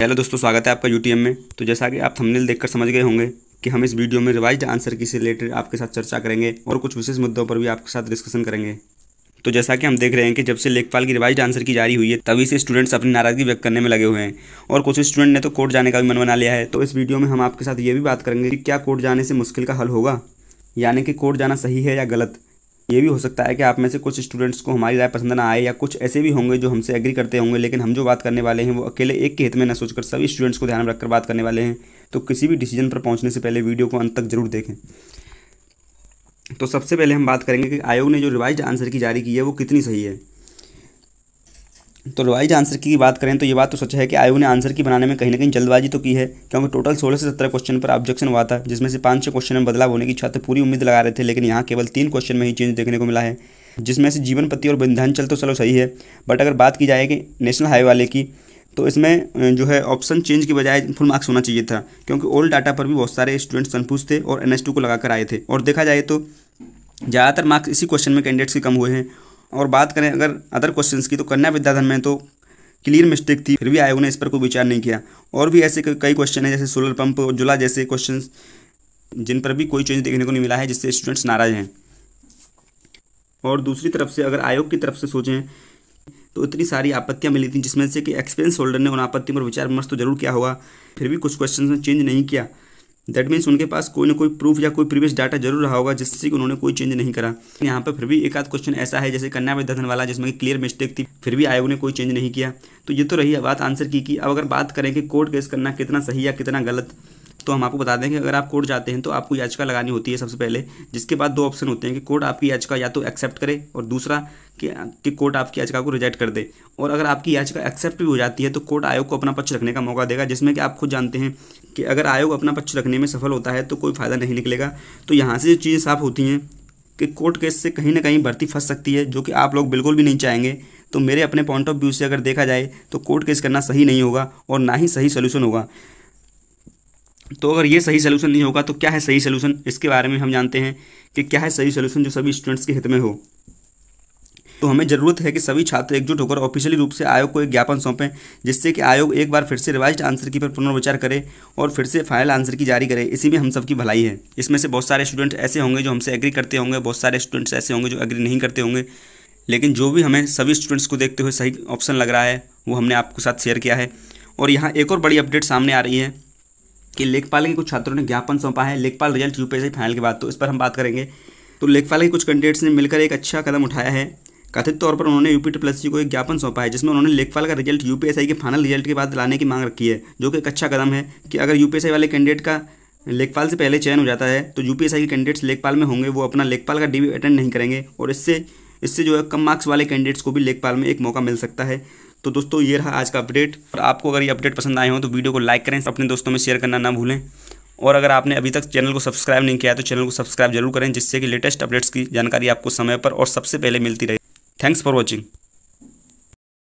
hello दोस्तों स्वागत है आपका यूटीएम में तो जैसा कि आप थंबनेल देखकर समझ गए होंगे कि हम इस वीडियो में रिवाइज आंसर की से रिलेटेड आपके साथ चर्चा करेंगे और कुछ विशेष मुद्दों पर भी आपके साथ डिस्कशन करेंगे तो जैसा कि हम देख रहे हैं कि जब से लेखपाल की रिवाइज आंसर की जारी हुई है तभी से स्टूडेंट्स अपनी नाराजगी व्यक्त करने में लगे हुए हैं और कुछ स्टूडेंट ने तो कोर्ट जाने का भी मन बना लिया है तो इस वीडियो में हम आपके साथ ये भी बात करेंगे कि क्या कोर्ट जाने से मुश्किल का हल होगा यानी कि कोर्ट जाना सही है या गलत ये भी हो सकता है कि आप में से कुछ स्टूडेंट्स को हमारी राय पसंद ना आए या कुछ ऐसे भी होंगे जो हमसे एग्री करते होंगे लेकिन हम जो बात करने वाले हैं वो अकेले एक के हित में न सोचकर सभी स्टूडेंट्स को ध्यान में रखकर बात करने वाले हैं तो किसी भी डिसीजन पर पहुंचने से पहले वीडियो को अंत तक जरूर देखें तो सबसे पहले हम बात करेंगे कि आयोग ने जो रिवाइज आंसर की जारी की है वो कितनी सही है तो रिवाइज आंसर की बात करें तो ये बात तो सच है कि आयोग ने आंसर की बनाने में कहीं ना कहीं जल्दबाजी तो की है क्योंकि टोटल सोलह से सत्रह क्वेश्चन पर ऑब्जेक्शन हुआ था जिसमें से पाँच छः क्वेश्चन में बदलाव होने की छात्र तो पूरी उम्मीद लगा रहे थे लेकिन यहाँ केवल तीन क्वेश्चन में ही चेंज देखने को मिला है जिसमें से जीवन पति और विंध्यांचल तो चलो सही है बट अगर बात की जाएगी नेशनल हाईवे वाले की तो इसमें जो है ऑप्शन चेंज की बजाय फुल मार्क्स होना चाहिए था क्योंकि ओल्ड डाटा पर भी बहुत सारे स्टूडेंट्स कन्फ्यूज थे और एन को लगाकर आए थे और देखा जाए तो ज़्यादातर मार्क्स इसी क्वेश्चन में कैंडिडेट्स के कम हुए हैं और बात करें अगर अदर क्वेश्चन की तो कन्या विद्याधन में तो क्लियर मिस्टेक थी फिर भी आयोग ने इस पर कोई विचार नहीं किया और भी ऐसे कई क्वेश्चन हैं जैसे सोलर पंप उज्ज्वला जैसे क्वेश्चन जिन पर भी कोई चेंज देखने को नहीं मिला है जिससे स्टूडेंट्स नाराज हैं और दूसरी तरफ से अगर आयोग की तरफ से सोचें तो इतनी सारी आपत्तियां मिली थी जिसमें से कि एक्सपीरियंस होल्डर ने उन आपत्तियों पर विचार विमर्श तो जरूर किया होगा फिर भी कुछ क्वेश्चन में चेंज नहीं किया दैट मीन्स उनके पास कोई ना कोई प्रूफ या कोई प्रीवियस डाटा जरूर रहा होगा जिससे कि उन्होंने कोई चेंज नहीं करा यहाँ पर फिर भी एक आध क्वेश्चन ऐसा है जैसे कन्या विद्याधन वाला जिसमें क्लियर मिस्टेक थी फिर भी आयोग ने कोई चेंज नहीं किया तो ये तो रही बात आंसर की कि अब अगर बात करें कि कोर्ट केस करना कितना सही या कितना गलत तो हम आपको बता दें कि अगर आप कोर्ट जाते हैं तो आपको याचिका लगानी होती है सबसे पहले जिसके बाद दो ऑप्शन होते हैं कि कोर्ट आपकी याचिका या तो एक्सेप्ट करे और दूसरा कि, कि कोर्ट आपकी याचिका को रिजेक्ट कर दे और अगर आपकी याचिका एक्सेप्ट भी हो जाती है तो कोर्ट आयोग को अपना पक्ष रखने का मौका देगा जिसमें कि आप खुद जानते हैं कि अगर आयोग अपना पक्ष रखने में सफल होता है तो कोई फ़ायदा नहीं निकलेगा तो यहाँ से जो चीज़ें साफ होती हैं कि कोर्ट केस से कहीं ना कहीं भर्ती फंस सकती है जो कि आप लोग बिल्कुल भी नहीं चाहेंगे तो मेरे अपने पॉइंट ऑफ व्यू से अगर देखा जाए तो कोर्ट केस करना सही नहीं होगा और ना ही सही सोल्यूशन होगा तो अगर ये सही सोल्यूशन नहीं होगा तो क्या है सही सोल्यूशन इसके बारे में हम जानते हैं कि क्या है सही सोल्यूशन जो सभी स्टूडेंट्स के हित में हो तो हमें जरूरत है कि सभी छात्र एकजुट होकर ऑफिशियली रूप से आयोग को एक ज्ञापन सौंपें जिससे कि आयोग एक बार फिर से रिवाइज आंसर की पर पुनर्विचार करे और फिर से फाइनल आंसर की जारी करे इसी में हम सबकी भलाई है इसमें से बहुत सारे स्टूडेंट्स ऐसे होंगे जो हमसे एग्री करते होंगे बहुत सारे स्टूडेंट्स ऐसे होंगे जो एग्री नहीं करते होंगे लेकिन जो भी हमें सभी स्टूडेंट्स को देखते हुए सही ऑप्शन लग रहा है वो हमने आपके साथ शेयर किया है और यहाँ एक और बड़ी अपडेट सामने आ रही है कि लेखपाल के कुछ छात्रों ने ज्ञापन सौंपा है लेखपाल रिजल्ट यूपीएससी फाइनल के बाद तो इस पर हम बात करेंगे तो लेखपाल के कुछ कैंडिडेट्स ने मिलकर एक अच्छा कदम उठाया है कथित तौर पर उन्होंने यूपी ट्रिपल को एक ज्ञापन सौंपा है जिसमें उन्होंने लेखपाल का रिजल्ट यूपीएसआई के फाइनल रिजल्ट के बाद लाने की मांग रखी है जो कि एक अच्छा कदम है कि अगर यूपीएसआई वाले कैंडिडेट का लेखपाल से पहले चयन हो जाता है तो यूपीएसआई के कैंडिडेट्स लेखपाल में होंगे वो अपना लेखपाल का डिव्यू अटेंड नहीं करेंगे और इससे इससे जो है कम मार्क्स वाले कैंडिडेट्स को भी लेखपाल में एक मौका मिल सकता है तो दोस्तों ये रहा आज का अपडेट और आपको अगर ये अपडेट पसंद आए हो तो वीडियो को लाइक करें अपने दोस्तों में शेयर करना ना भूलें और अगर आपने अभी तक चैनल को सब्सक्राइब नहीं किया है तो चैनल को सब्सक्राइब जरूर करें जिससे कि लेटेस्ट अपडेट्स की जानकारी आपको समय पर और सबसे पहले मिलती रहे थैंक्स फॉर वॉचिंग